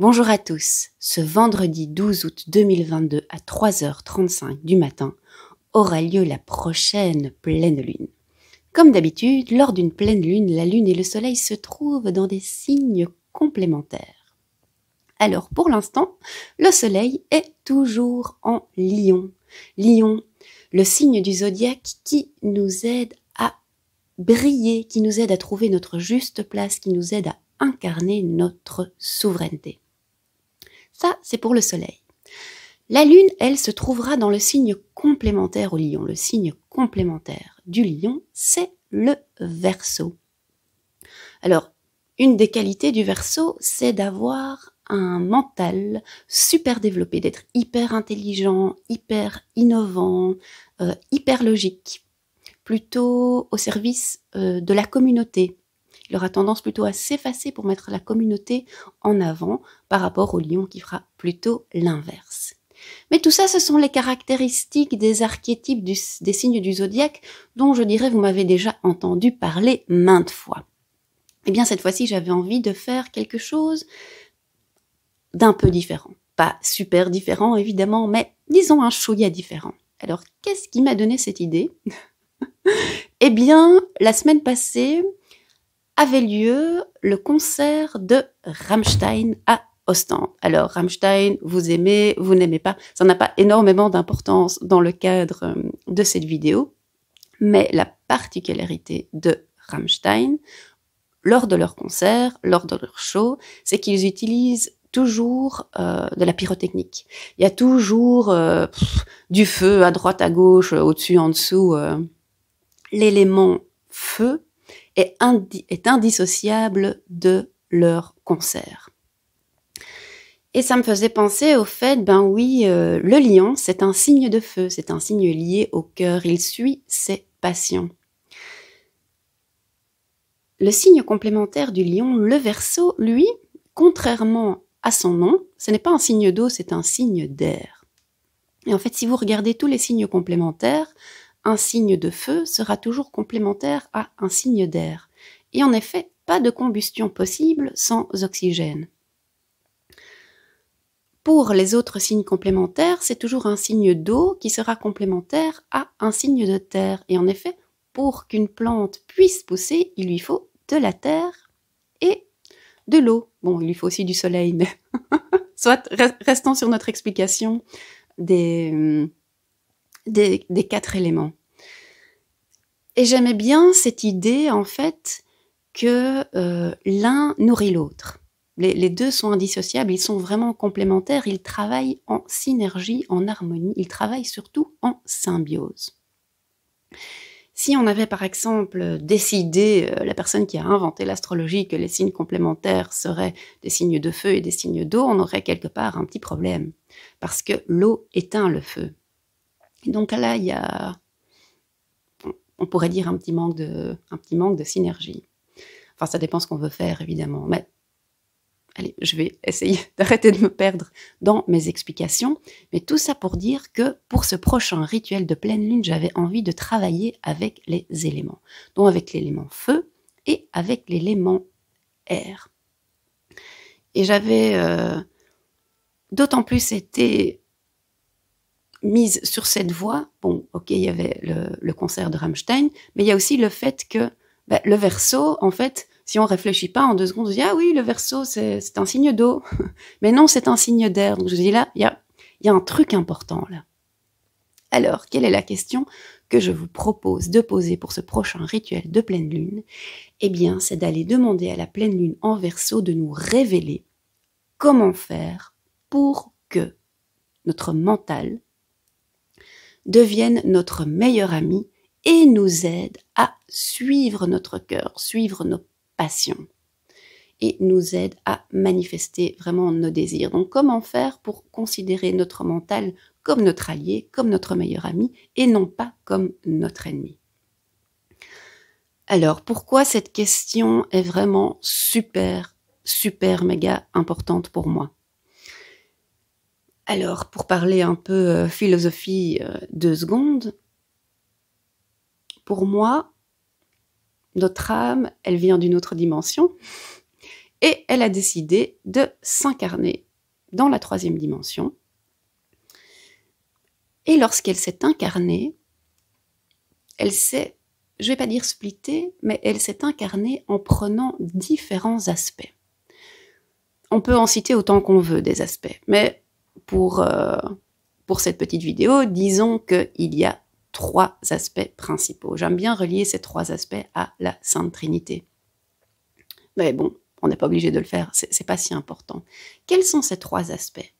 Bonjour à tous. Ce vendredi 12 août 2022 à 3h35 du matin aura lieu la prochaine pleine lune. Comme d'habitude, lors d'une pleine lune, la lune et le soleil se trouvent dans des signes complémentaires. Alors pour l'instant, le soleil est toujours en lion. Lion, le signe du zodiaque qui nous aide à briller, qui nous aide à trouver notre juste place, qui nous aide à incarner notre souveraineté. Ça, c'est pour le Soleil. La Lune, elle, se trouvera dans le signe complémentaire au Lion. Le signe complémentaire du Lion, c'est le verso. Alors, une des qualités du verso, c'est d'avoir un mental super développé, d'être hyper intelligent, hyper innovant, euh, hyper logique, plutôt au service euh, de la communauté, il aura tendance plutôt à s'effacer pour mettre la communauté en avant par rapport au lion qui fera plutôt l'inverse. Mais tout ça, ce sont les caractéristiques des archétypes des signes du zodiaque dont je dirais vous m'avez déjà entendu parler maintes fois. Eh bien, cette fois-ci, j'avais envie de faire quelque chose d'un peu différent. Pas super différent, évidemment, mais disons un chouïa différent. Alors, qu'est-ce qui m'a donné cette idée Eh bien, la semaine passée, avait lieu le concert de Rammstein à Ostend. Alors, Rammstein, vous aimez, vous n'aimez pas, ça n'a pas énormément d'importance dans le cadre euh, de cette vidéo, mais la particularité de Rammstein, lors de leur concert, lors de leur show, c'est qu'ils utilisent toujours euh, de la pyrotechnique. Il y a toujours euh, du feu à droite, à gauche, au-dessus, en dessous. L'élément feu est, indissociable de leur concert. Et ça me faisait penser au fait, ben oui, euh, le lion, c'est un signe de feu, c'est un signe lié au cœur, il suit ses patients. Le signe complémentaire du lion, le verso, lui, contrairement à son nom, ce n'est pas un signe d'eau, c'est un signe d'air. Et en fait, si vous regardez tous les signes complémentaires, un signe de feu sera toujours complémentaire à un signe d'air. Et en effet, pas de combustion possible sans oxygène. Pour les autres signes complémentaires, c'est toujours un signe d'eau qui sera complémentaire à un signe de terre. Et en effet, pour qu'une plante puisse pousser, il lui faut de la terre et de l'eau. Bon, il lui faut aussi du soleil, mais soit restons sur notre explication des, hum, des, quatre éléments. Et j'aimais bien cette idée, en fait, que euh, l'un nourrit l'autre. Les, deux sont indissociables, ils sont vraiment complémentaires, ils travaillent en synergie, en harmonie, ils travaillent surtout en symbiose. Si on avait par exemple décidé, euh, la personne qui a inventé l'astrologie, que les signes complémentaires seraient des signes de feu et des signes d'eau, on aurait quelque part un petit problème, parce que l'eau éteint le feu. Donc là, il y a, on pourrait dire, un petit manque de, un petit manque de synergie. Enfin, ça dépend ce qu'on veut faire, évidemment. Mais allez, je vais essayer d'arrêter de me perdre dans mes explications. Mais tout ça pour dire que pour ce prochain rituel de pleine lune, j'avais envie de travailler avec les éléments, Donc avec l'élément feu et avec l'élément air. Et j'avais euh, d'autant plus été mise sur cette voie, bon, ok, il y avait le, concert de Rammstein, mais il y a aussi le fait que ben, le verso, en fait, si on réfléchit pas en deux secondes, on se dit ah oui, le verso, c'est un signe d'eau, mais non, c'est un signe d'air. Donc je dis là, il y a, y a un truc important là. Alors, quelle est la question que je vous propose de poser pour ce prochain rituel de pleine lune Eh bien, c'est d'aller demander à la pleine lune en verso de nous révéler comment faire pour que notre mental deviennent notre meilleur ami et nous aident à suivre notre cœur, suivre nos passions et nous aide à manifester vraiment nos désirs. Donc comment faire pour considérer notre mental comme notre allié, comme notre meilleur ami et non pas comme notre ennemi Alors pourquoi cette question est vraiment super, super, méga importante pour moi alors, pour parler un peu euh, philosophie, euh, deux secondes. Pour moi, notre âme, elle vient d'une autre dimension et elle a décidé de s'incarner dans la troisième dimension. Et lorsqu'elle s'est incarnée, elle s'est, je ne vais pas dire splittée, mais elle s'est incarnée en prenant différents aspects. On peut en citer autant qu'on veut des aspects, mais pour, euh, pour cette petite vidéo, disons qu'il y a trois aspects principaux. J'aime bien relier ces trois aspects à la Sainte Trinité. Mais bon, on n'est pas obligé de le faire, ce n'est pas si important. Quels sont ces trois aspects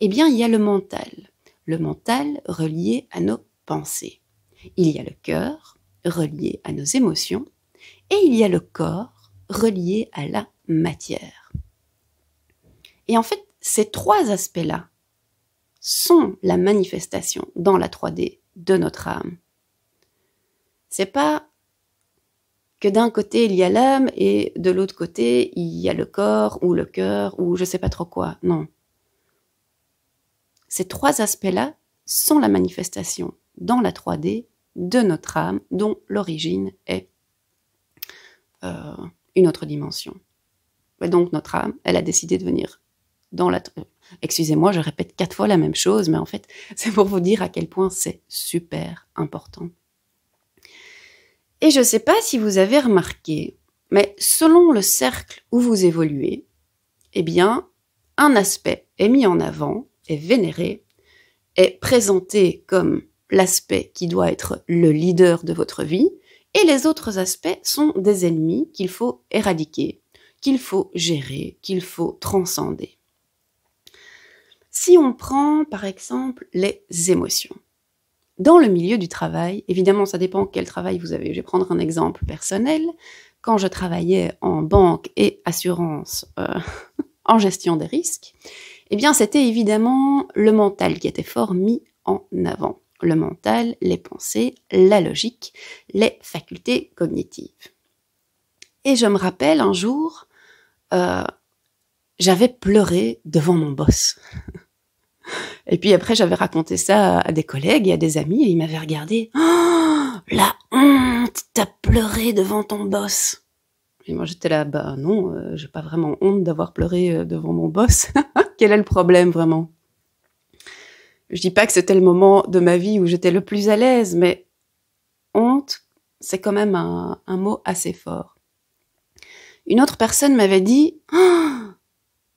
Eh bien, il y a le mental, le mental relié à nos pensées. Il y a le cœur, relié à nos émotions, et il y a le corps, relié à la matière. Et en fait, ces trois aspects-là, sont la manifestation dans la 3D de notre âme. C'est pas que d'un côté il y a l'âme et de l'autre côté il y a le corps ou le cœur ou je sais pas trop quoi. Non. Ces trois aspects-là sont la manifestation dans la 3D de notre âme dont l'origine est euh, une autre dimension. donc notre âme, elle a décidé de venir Excusez-moi, je répète quatre fois la même chose, mais en fait, c'est pour vous dire à quel point c'est super important. Et je ne sais pas si vous avez remarqué, mais selon le cercle où vous évoluez, eh bien, un aspect est mis en avant, est vénéré, est présenté comme l'aspect qui doit être le leader de votre vie, et les autres aspects sont des ennemis qu'il faut éradiquer, qu'il faut gérer, qu'il faut transcender. Si on prend par exemple les émotions, dans le milieu du travail, évidemment ça dépend quel travail vous avez. Je vais prendre un exemple personnel. Quand je travaillais en banque et assurance euh, en gestion des risques, eh bien c'était évidemment le mental qui était fort mis en avant. Le mental, les pensées, la logique, les facultés cognitives. Et je me rappelle un jour, euh, j'avais pleuré devant mon boss. Et puis après, j'avais raconté ça à des collègues et à des amis et ils m'avaient regardé. Oh, la honte, t'as pleuré devant ton boss. Et moi, j'étais là, bah non, euh, j'ai pas vraiment honte d'avoir pleuré euh, devant mon boss. Quel est le problème vraiment Je dis pas que c'était le moment de ma vie où j'étais le plus à l'aise, mais honte, c'est quand même un, mot assez fort. Une autre personne m'avait dit, oh,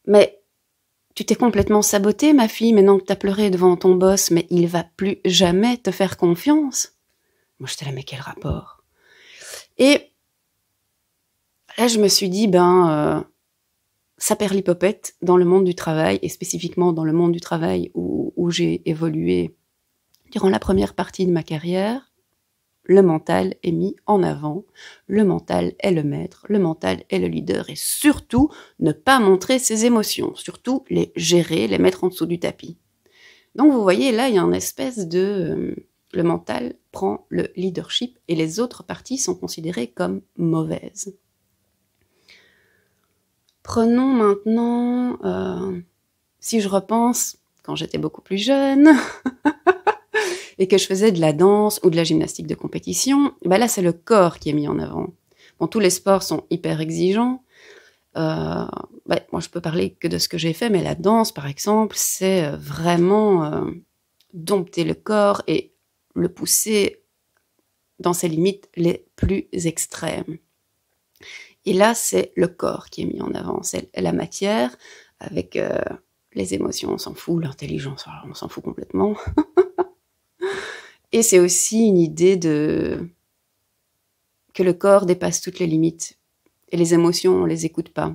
mais tu t'es complètement sabotée, ma fille, maintenant que t'as pleuré devant ton boss, mais il va plus jamais te faire confiance. Moi, je te la mais quel rapport Et là, je me suis dit, ben, euh, ça perd l'hypopète dans le monde du travail, et spécifiquement dans le monde du travail où j'ai évolué durant la première partie de ma carrière le mental est mis en avant, le mental est le maître, le mental est le leader et surtout ne pas montrer ses émotions, surtout les gérer, les mettre en dessous du tapis. Donc vous voyez là, il y a une espèce de... Euh, le mental prend le leadership et les autres parties sont considérées comme mauvaises. Prenons maintenant, euh, si je repense, quand j'étais beaucoup plus jeune, et que je faisais de la danse ou de la gymnastique de compétition, ben là, c'est le corps qui est mis en avant. Bon, tous les sports sont hyper exigeants. Euh, bah, moi, je peux parler que de ce que j'ai fait, mais la danse, par exemple, c'est euh, vraiment euh, dompter le corps et le pousser dans ses limites les plus extrêmes. Et là, c'est le corps qui est mis en avant, c'est la matière avec euh, les émotions, on s'en fout, l'intelligence, on s'en fout complètement. Et c'est aussi une idée de que le corps dépasse toutes les limites. Et les émotions, on les écoute pas.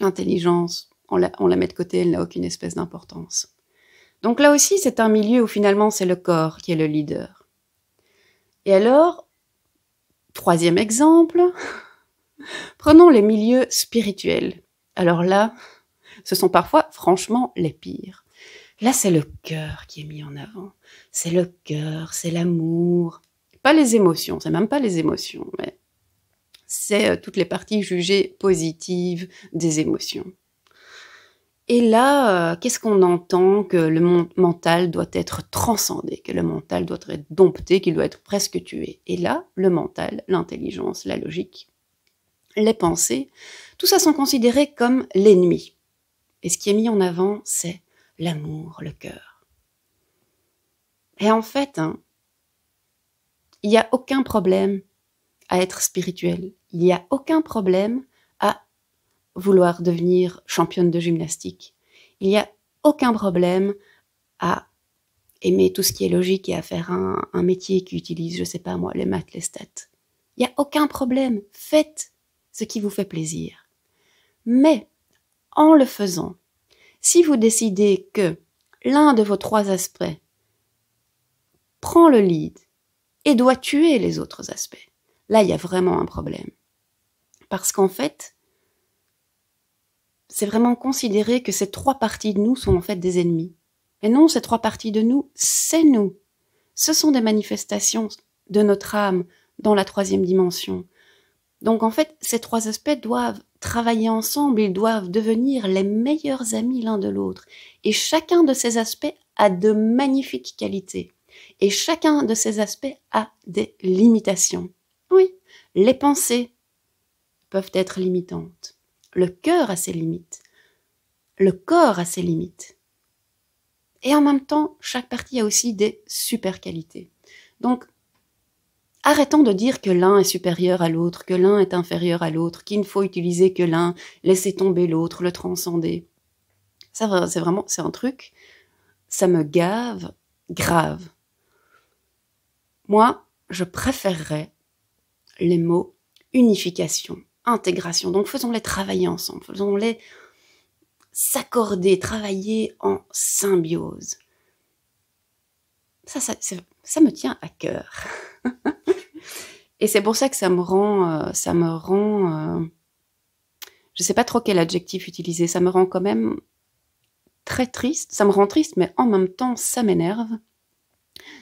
L'intelligence, on la, on la met de côté, elle n'a aucune espèce d'importance. Donc là aussi, c'est un milieu où finalement c'est le corps qui est le leader. Et alors, troisième exemple, prenons les milieux spirituels. Alors là, ce sont parfois franchement les pires. Là, c'est le cœur qui est mis en avant. C'est le cœur, c'est l'amour. Pas les émotions, c'est même pas les émotions, mais c'est euh, toutes les parties jugées positives des émotions. Et là, euh, qu'est-ce qu'on entend que le mental doit être transcendé, que le mental doit être dompté, qu'il doit être presque tué Et là, le mental, l'intelligence, la logique, les pensées, tout ça sont considérés comme l'ennemi. Et ce qui est mis en avant, c'est l'amour, le cœur. Et en fait, hein, il n'y a aucun problème à être spirituel. Il n'y a aucun problème à vouloir devenir championne de gymnastique. Il n'y a aucun problème à aimer tout ce qui est logique et à faire un, métier qui utilise, je sais pas moi, les maths, les stats. Il n'y a aucun problème. Faites ce qui vous fait plaisir. Mais en le faisant, si vous décidez que l'un de vos trois aspects prend le lead et doit tuer les autres aspects, là, il y a vraiment un problème. Parce qu'en fait, c'est vraiment considérer que ces trois parties de nous sont en fait des ennemis. Et non, ces trois parties de nous, c'est nous. Ce sont des manifestations de notre âme dans la troisième dimension. Donc en fait, ces trois aspects doivent travailler ensemble, ils doivent devenir les meilleurs amis l'un de l'autre. Et chacun de ces aspects a de magnifiques qualités. Et chacun de ces aspects a des limitations. Oui, les pensées peuvent être limitantes. Le cœur a ses limites. Le corps a ses limites. Et en même temps, chaque partie a aussi des super qualités. Donc, Arrêtons de dire que l'un est supérieur à l'autre, que l'un est inférieur à l'autre, qu'il ne faut utiliser que l'un, laisser tomber l'autre, le transcender. Ça, c'est vraiment, c'est un truc, ça me gave grave. Moi, je préférerais les mots unification, intégration. Donc faisons-les travailler ensemble, faisons-les s'accorder, travailler en symbiose. Ça, ça, ça me tient à cœur. Et c'est pour ça que ça me rend, euh, ça me rend, euh, je sais pas trop quel adjectif utiliser, ça me rend quand même très triste. Ça me rend triste, mais en même temps, ça m'énerve.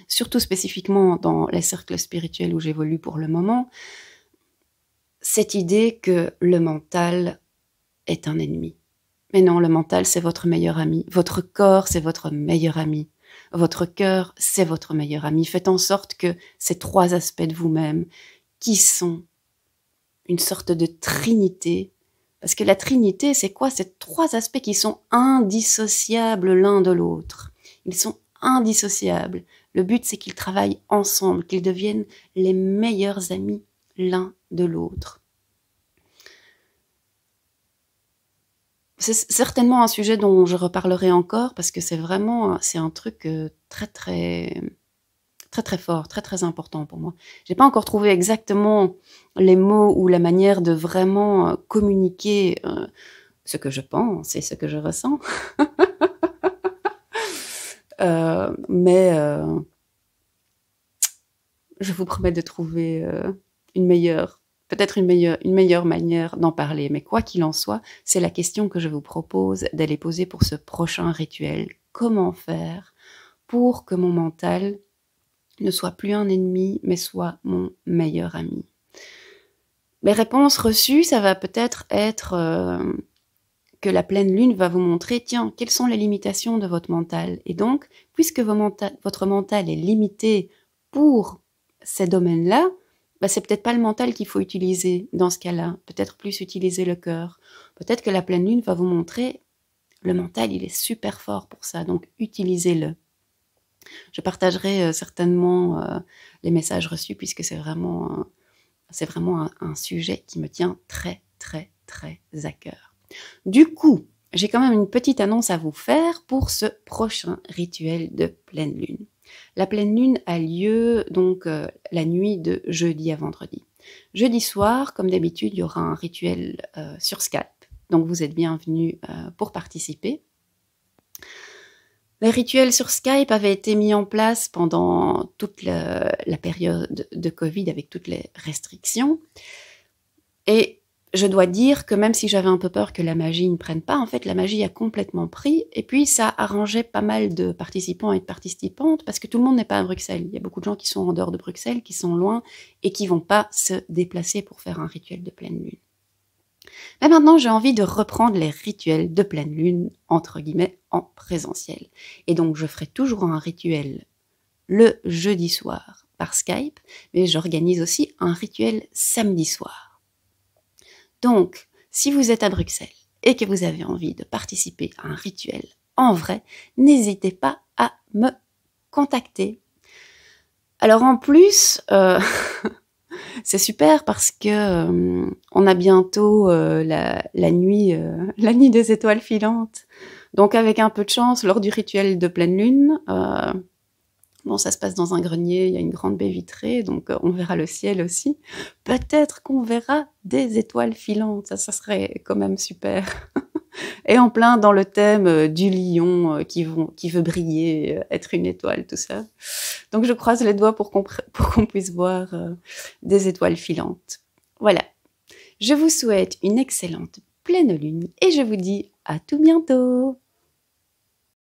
Surtout spécifiquement dans les cercles spirituels où j'évolue pour le moment, cette idée que le mental est un ennemi. Mais non, le mental, c'est votre meilleur ami. Votre corps, c'est votre meilleur ami votre cœur, c'est votre meilleur ami. Faites en sorte que ces trois aspects de vous-même, qui sont une sorte de trinité, parce que la trinité, c'est quoi C'est trois aspects qui sont indissociables l'un de l'autre. Ils sont indissociables. Le but, c'est qu'ils travaillent ensemble, qu'ils deviennent les meilleurs amis l'un de l'autre. c'est certainement un sujet dont je reparlerai encore parce que c'est vraiment c'est un truc euh, très très très très fort, très très important pour moi. J'ai pas encore trouvé exactement les mots ou la manière de vraiment euh, communiquer euh, ce que je pense et ce que je ressens. mais je vous promets de trouver une meilleure peut-être une meilleure, manière d'en parler. Mais quoi qu'il en soit, c'est la question que je vous propose d'aller poser pour ce prochain rituel. Comment faire pour que mon mental ne soit plus un ennemi, mais soit mon meilleur ami Mes réponses reçues, ça va peut-être être, euh, que la pleine lune va vous montrer, tiens, quelles sont les limitations de votre mental Et donc, puisque votre mental est limité pour ces domaines-là, bah, c'est peut-être pas le mental qu'il faut utiliser dans ce cas-là, peut-être plus utiliser le cœur. Peut-être que la pleine lune va vous montrer, le mental, il est super fort pour ça, donc utilisez-le. Je partagerai euh, certainement euh, les messages reçus puisque c'est vraiment, c'est vraiment un sujet qui me tient très, très, très à cœur. Du coup, j'ai quand même une petite annonce à vous faire pour ce prochain rituel de pleine lune. La pleine lune a lieu donc euh, la nuit de jeudi à vendredi. Jeudi soir, comme d'habitude, il y aura un rituel euh, sur Skype. Donc vous êtes bienvenue euh, pour participer. Les rituels sur Skype avaient été mis en place pendant toute la, période de Covid avec toutes les restrictions. Et je dois dire que même si j'avais un peu peur que la magie ne prenne pas, en fait, la magie a complètement pris. Et puis, ça arrangeait pas mal de participants et de participantes parce que tout le monde n'est pas à Bruxelles. Il y a beaucoup de gens qui sont en dehors de Bruxelles, qui sont loin et qui vont pas se déplacer pour faire un rituel de pleine lune. Mais maintenant, j'ai envie de reprendre les rituels de pleine lune, entre guillemets, en présentiel. Et donc, je ferai toujours un rituel le jeudi soir par Skype, mais j'organise aussi un rituel samedi soir. Donc, si vous êtes à Bruxelles et que vous avez envie de participer à un rituel en vrai, n'hésitez pas à me contacter. Alors en plus, euh, c'est super parce que euh, on a bientôt euh, la, nuit, la nuit des étoiles filantes. Donc avec un peu de chance, lors du rituel de pleine lune, ça se passe dans un grenier, il y a une grande baie vitrée, donc euh, on verra le ciel aussi. Peut-être qu'on verra des étoiles filantes, ça, serait quand même super. Et en plein dans le thème euh, du lion euh, qui, veut briller, être une étoile, tout ça. Donc je croise les doigts pour qu'on puisse voir des étoiles filantes. Voilà. Je vous souhaite une excellente pleine lune et je vous dis à tout bientôt